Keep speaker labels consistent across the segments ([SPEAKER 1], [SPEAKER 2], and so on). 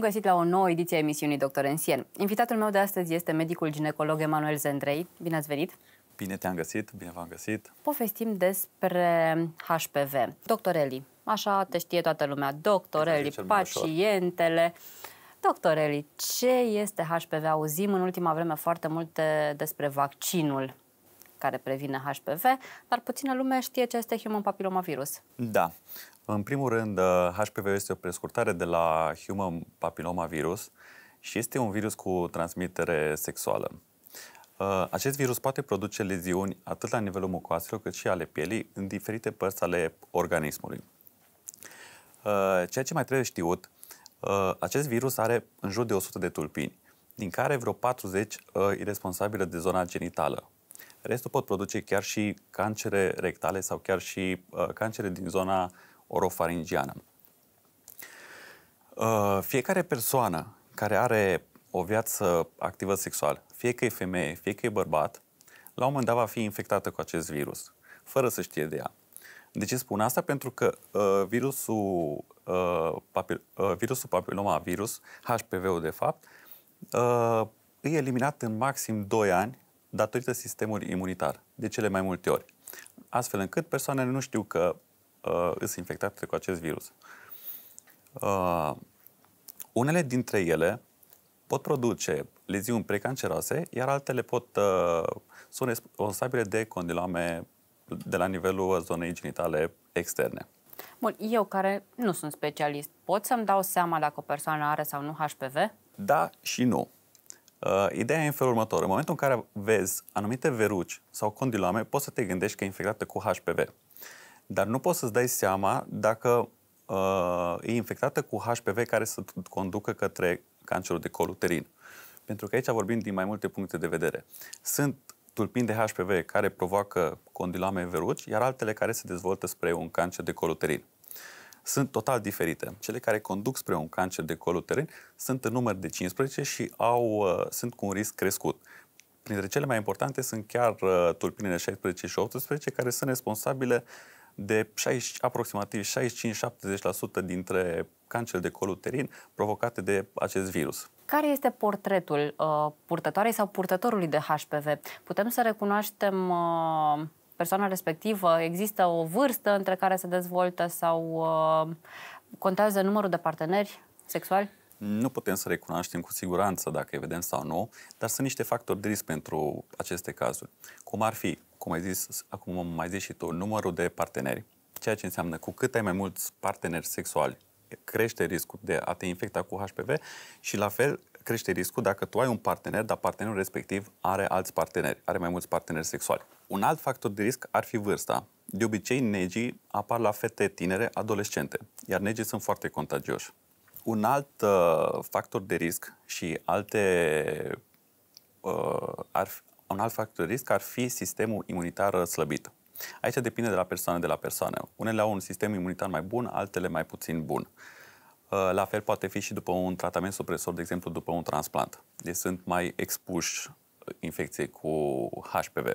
[SPEAKER 1] Bun găsit la o nouă ediție a emisiunii Doctor în Sien. Invitatul meu de astăzi este medicul ginecolog Emanuel Zendrei. Bine ați venit!
[SPEAKER 2] Bine te-am găsit, bine v-am găsit!
[SPEAKER 1] Povestim despre HPV. doctoreli. așa te știe toată lumea, Doctoreli, exact, pacientele... doctoreli, ce este HPV? Auzim în ultima vreme foarte multe despre vaccinul care previne HPV, dar puțină lume știe ce este human papillomavirus.
[SPEAKER 2] Da. În primul rând, HPV uh, este o prescurtare de la human papillomavirus și este un virus cu transmitere sexuală. Uh, acest virus poate produce leziuni atât la nivelul mucoaselor cât și ale pielii în diferite părți ale organismului. Uh, ceea ce mai trebuie știut, acest virus are în jur de 100 de tulpini, din care vreo 40 e responsabilă de zona genitală, Restul pot produce chiar și cancere rectale sau chiar și uh, cancere din zona orofaringiană. Uh, fiecare persoană care are o viață activă sexuală, fie că e femeie, fie că e bărbat, la un moment dat va fi infectată cu acest virus, fără să știe de ea. De ce spun asta? Pentru că uh, virusul, uh, papil, uh, virusul papiloma virus, HPV-ul de fapt, uh, e eliminat în maxim 2 ani datorită sistemului imunitar, de cele mai multe ori. Astfel încât persoanele nu știu că uh, sunt infectate cu acest virus. Uh, unele dintre ele pot produce leziuni precanceroase, iar altele pot uh, sunt responsabile de condilome de la nivelul zonei genitale externe.
[SPEAKER 1] Bun, eu care nu sunt specialist, pot să-mi dau seama dacă o persoană are sau nu HPV?
[SPEAKER 2] Da și nu. Uh, ideea e în felul următor. În momentul în care vezi anumite veruci sau condilome, poți să te gândești că e infectată cu HPV. Dar nu poți să-ți dai seama dacă uh, e infectată cu HPV care să conducă către cancerul de coluterin. Pentru că aici vorbim din mai multe puncte de vedere. Sunt tulpini de HPV care provoacă condilome veruci, iar altele care se dezvoltă spre un cancer de coluterin sunt total diferite. Cele care conduc spre un cancer de uterin sunt în număr de 15 și au, uh, sunt cu un risc crescut. Printre cele mai importante sunt chiar uh, tulpinele 16 și 18, care sunt responsabile de 60, aproximativ 65-70% dintre cancerele de coluterin provocate de acest virus.
[SPEAKER 1] Care este portretul uh, purtătoarei sau purtătorului de HPV? Putem să recunoaștem uh, persoana respectivă, există o vârstă între care se dezvoltă sau uh, contează numărul de parteneri sexuali?
[SPEAKER 2] Nu putem să recunoaștem cu siguranță dacă e vedem sau nu, dar sunt niște factori de risc pentru aceste cazuri. Cum ar fi, cum ai zis, acum mai zis și tu, numărul de parteneri. Ceea ce înseamnă cu cât ai mai mulți parteneri sexuali, crește riscul de a te infecta cu HPV și la fel crește riscul dacă tu ai un partener, dar partenerul respectiv are alți parteneri, are mai mulți parteneri sexuali. Un alt factor de risc ar fi vârsta. De obicei, negii apar la fete tinere, adolescente, iar negii sunt foarte contagioși. Un alt uh, factor de risc și alte uh, ar fi, un alt factor de risc ar fi sistemul imunitar slăbit. Aici depinde de la persoană de la persoană. Unele au un sistem imunitar mai bun, altele mai puțin bun. Uh, Uh, la fel poate fi și după un tratament supresor, de exemplu, după un transplant. Deci sunt mai expuși infecției cu HPV.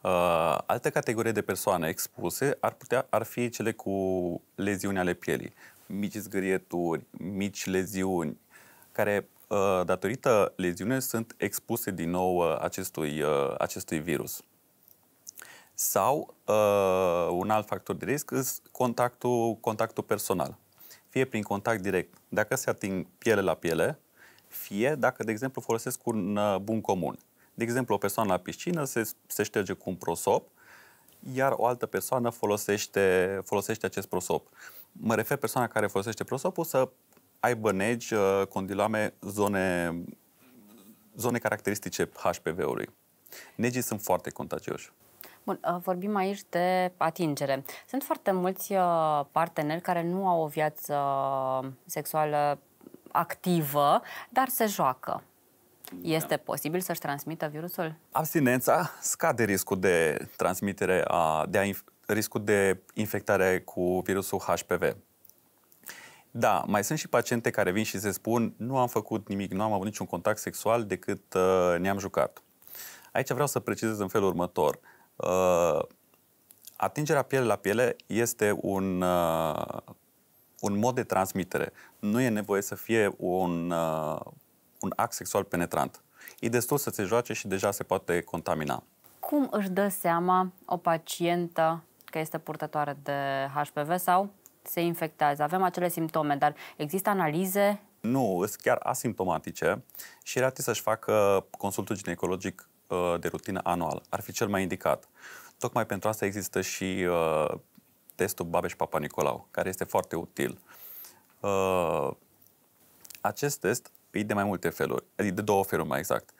[SPEAKER 2] Uh, alte categorie de persoane expuse ar, putea, ar fi cele cu leziuni ale pielii, mici zgârieturi, mici leziuni, care uh, datorită leziunii sunt expuse din nou uh, acestui, uh, acestui virus. Sau uh, un alt factor de risc este contactul, contactul personal fie prin contact direct, dacă se ating piele la piele, fie dacă, de exemplu, folosesc un uh, bun comun. De exemplu, o persoană la piscină se, se șterge cu un prosop, iar o altă persoană folosește, folosește acest prosop. Mă refer persoana care folosește prosopul să aibă negi, uh, condilame, zone, zone caracteristice HPV-ului. Negii sunt foarte contagioși. Bun,
[SPEAKER 1] uh, vorbim aici de atingere. Sunt foarte mulți uh, parteneri care nu au o viață uh, sexuală activă, dar se joacă. Este da. posibil să-și transmită virusul?
[SPEAKER 2] Abstinența scade riscul de transmitere, a, de a, riscul de infectare cu virusul HPV. Da, mai sunt și paciente care vin și se spun nu am făcut nimic, nu am avut niciun contact sexual decât uh, ne-am jucat. Aici vreau să precizez în felul următor. Uh, Uh, atingerea piele la piele este un, uh, un mod de transmitere. Nu e nevoie să fie un, uh, un act sexual penetrant. E destul să se joace și deja se poate contamina.
[SPEAKER 1] Cum își dă seama o pacientă că este purtătoare de HPV sau se infectează? Avem acele simptome, dar există analize?
[SPEAKER 2] Nu, sunt chiar asimptomatice și rate să-și facă consultul ginecologic Uh, de rutină anual ar fi cel mai indicat. Tocmai pentru asta există și uh, testul Babeș-Papa Nicolau, care este foarte util. Uh, acest test e de mai multe feluri, adică de două feluri mai exact.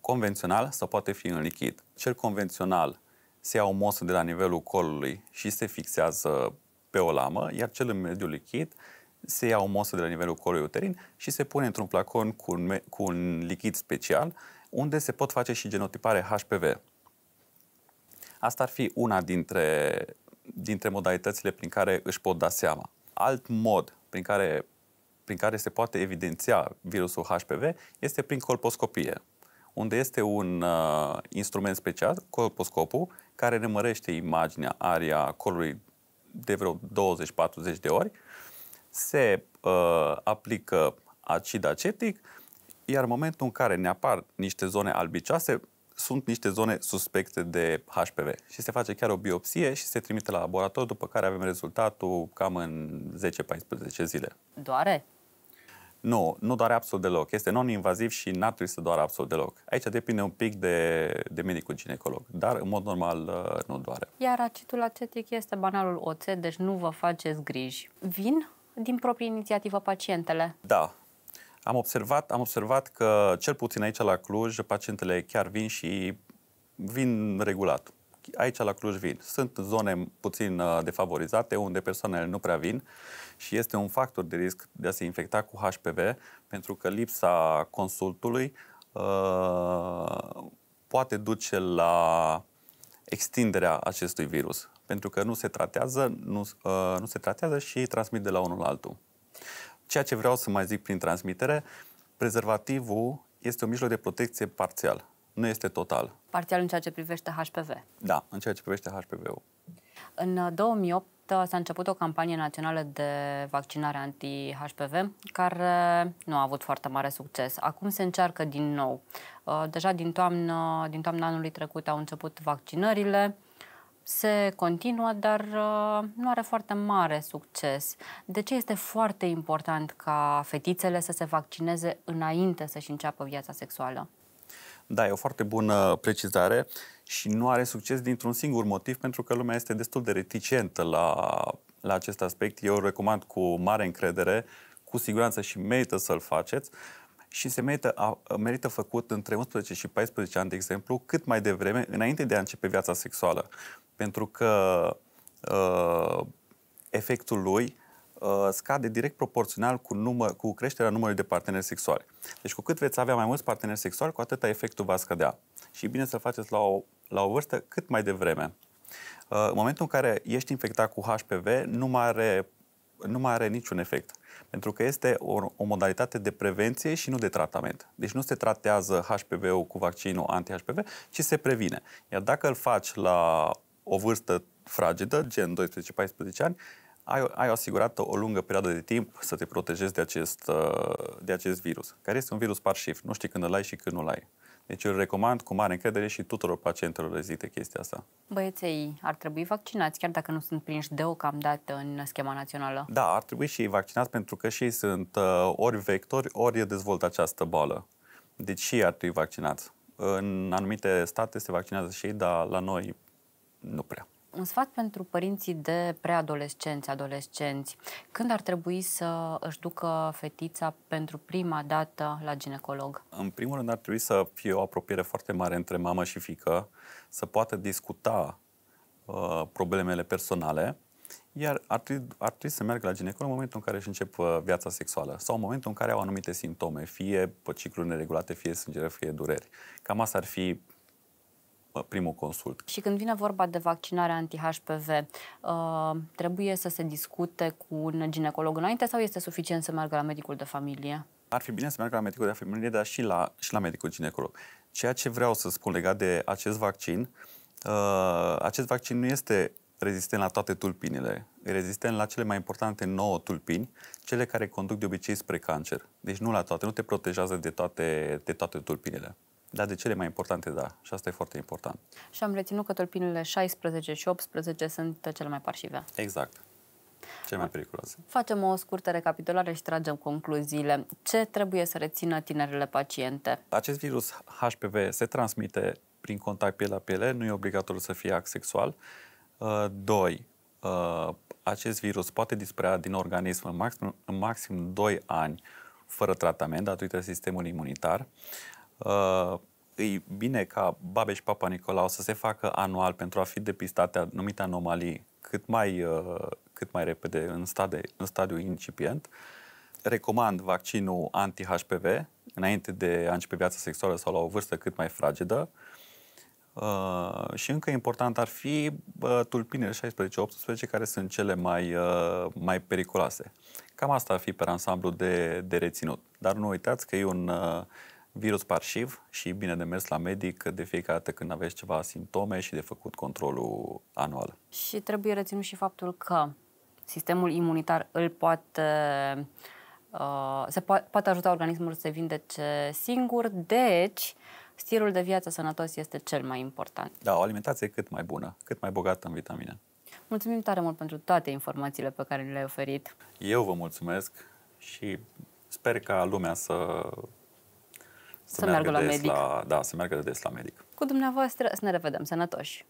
[SPEAKER 2] Convențional sau poate fi în lichid. Cel convențional se ia o mosă de la nivelul colului și se fixează pe o lamă, iar cel în mediu lichid se ia o mosă de la nivelul colului uterin și se pune într-un flacon cu un, cu un lichid special unde se pot face și genotipare HPV. Asta ar fi una dintre, dintre modalitățile prin care își pot da seama. Alt mod prin care, prin care se poate evidenția virusul HPV este prin colposcopie, unde este un uh, instrument special, colposcopul, care nemărește imaginea, aria colului de vreo 20-40 de ori, se uh, aplică acid acetic iar în momentul în care ne apar niște zone albicioase, sunt niște zone suspecte de HPV și se face chiar o biopsie și se trimite la laborator, după care avem rezultatul cam în 10-14 zile. Doare? Nu, nu doare absolut deloc. Este non-invaziv și n-ar trebui să doare absolut deloc. Aici depinde un pic de, de medicul ginecolog, dar în mod normal uh, nu doare.
[SPEAKER 1] Iar acidul acetic este banalul oțet, deci nu vă faceți griji. Vin din proprie inițiativă pacientele?
[SPEAKER 2] Da, am observat, am observat că, cel puțin aici la Cluj, pacientele chiar vin și vin regulat. Aici la Cluj vin. Sunt zone puțin uh, defavorizate unde persoanele nu prea vin și este un factor de risc de a se infecta cu HPV pentru că lipsa consultului uh, poate duce la extinderea acestui virus pentru că nu se tratează, nu, uh, nu se tratează și transmit de la unul la altul. Ceea ce vreau să mai zic prin transmitere, prezervativul este un mijloc de protecție parțial, nu este total.
[SPEAKER 1] Parțial în ceea ce privește HPV.
[SPEAKER 2] Da, în ceea ce privește HPV-ul.
[SPEAKER 1] În 2008 uh, uh, s-a început o campanie națională de vaccinare anti-HPV, care nu a avut foarte mare succes. Acum se încearcă din nou. Uh, deja din toamna din toamna anului trecut au început vaccinările se continuă, dar uh, nu are foarte mare succes. De ce este foarte important ca fetițele să se vaccineze înainte să-și înceapă viața sexuală?
[SPEAKER 2] Da, e o foarte bună precizare și nu are succes dintr-un singur motiv, pentru că lumea este destul de reticentă la, la acest aspect. Eu îl recomand cu mare încredere, cu siguranță și merită să-l faceți, și se merită, a, merită făcut între 11 și 14 ani, de exemplu, cât mai devreme, înainte de a începe viața sexuală. Pentru că uh, efectul lui uh, scade direct proporțional cu, număr, cu creșterea numărului de parteneri sexuali. Deci cu cât veți avea mai mulți parteneri sexuali, cu atâta efectul va scădea. Și e bine să-l faceți la o, la o vârstă cât mai devreme. Uh, în momentul în care ești infectat cu HPV, nu mai are nu mai are niciun efect. Pentru că este o, o modalitate de prevenție și nu de tratament. Deci nu se tratează HPV-ul cu vaccinul anti-HPV, ci se previne. Iar dacă îl faci la o vârstă fragedă, gen 12-14 ani, ai, ai asigurat o lungă perioadă de timp să te protejezi de acest, uh, de acest virus, care este un virus parșif. Nu știi când îl ai și când nu îl ai. Deci îl recomand cu mare încredere și tuturor pacientelor rezite chestia asta.
[SPEAKER 1] Băieții ar trebui vaccinați, chiar dacă nu sunt prinși deocamdată în schema națională.
[SPEAKER 2] Da, ar trebui și ei vaccinați pentru că și ei sunt uh, ori vectori, ori dezvoltă această boală. Deci și ei ar trebui vaccinați. În anumite state se vaccinează și ei, dar la noi nu prea.
[SPEAKER 1] Un sfat pentru părinții de preadolescenți, adolescenți, când ar trebui să își ducă fetița pentru prima dată la ginecolog?
[SPEAKER 2] În primul rând ar trebui să fie o apropiere foarte mare între mamă și fică, să poată discuta uh, problemele personale, iar ar trebui, ar trebui să meargă la ginecolog în momentul în care își încep uh, viața sexuală sau în momentul în care au anumite simptome, fie pe cicluri neregulate, fie sângere, fie dureri. Cam asta ar fi primul consult.
[SPEAKER 1] Și când vine vorba de vaccinarea anti-HPV, uh, trebuie să se discute cu un ginecolog înainte sau este suficient să meargă la medicul de familie?
[SPEAKER 2] Ar fi bine să meargă la medicul de familie, dar și la, și la medicul ginecolog. Ceea ce vreau să spun legat de acest vaccin, uh, acest vaccin nu este rezistent la toate tulpinile, rezistent la cele mai importante 9 tulpini, cele care conduc de obicei spre cancer. Deci nu la toate, nu te protejează de toate, de toate tulpinile. Dar de cele mai importante, da. Și asta e foarte important.
[SPEAKER 1] Și am reținut că tulpinile 16 și 18 sunt cele mai parșive.
[SPEAKER 2] Exact. Cele mai periculoase.
[SPEAKER 1] Facem o scurtă recapitulare și tragem concluziile. Ce trebuie să rețină tinerele paciente?
[SPEAKER 2] Acest virus HPV se transmite prin contact piele la piele, nu e obligatoriu să fie act sexual. Uh, doi, uh, acest virus poate dispărea din organism în maxim, în maxim 2 ani fără tratament datorită sistemului imunitar e uh, bine ca Babe și Papa Nicolau să se facă anual pentru a fi depistate anumite anomalii cât mai, uh, cât mai repede în, stade, în stadiu incipient. Recomand vaccinul anti-HPV înainte de a începe viața sexuală sau la o vârstă cât mai fragedă. Uh, și încă important ar fi uh, tulpinele 16-18 care sunt cele mai, uh, mai periculoase. Cam asta ar fi pe ansamblu de, de reținut. Dar nu uitați că e un, uh, virus parșiv și bine de mers la medic de fiecare dată când aveți ceva simptome și de făcut controlul anual.
[SPEAKER 1] Și trebuie reținut și faptul că sistemul imunitar îl poate, uh, se po- poate ajuta organismul să se vindece singur, deci stilul de viață sănătos este cel mai important.
[SPEAKER 2] Da, o alimentație cât mai bună, cât mai bogată în vitamine.
[SPEAKER 1] Mulțumim tare mult pentru toate informațiile pe care le-ai oferit.
[SPEAKER 2] Eu vă mulțumesc și sper ca lumea să
[SPEAKER 1] să, să meargă, meargă la medic. La,
[SPEAKER 2] da, să meargă de des la medic.
[SPEAKER 1] Cu dumneavoastră să ne revedem sănătoși!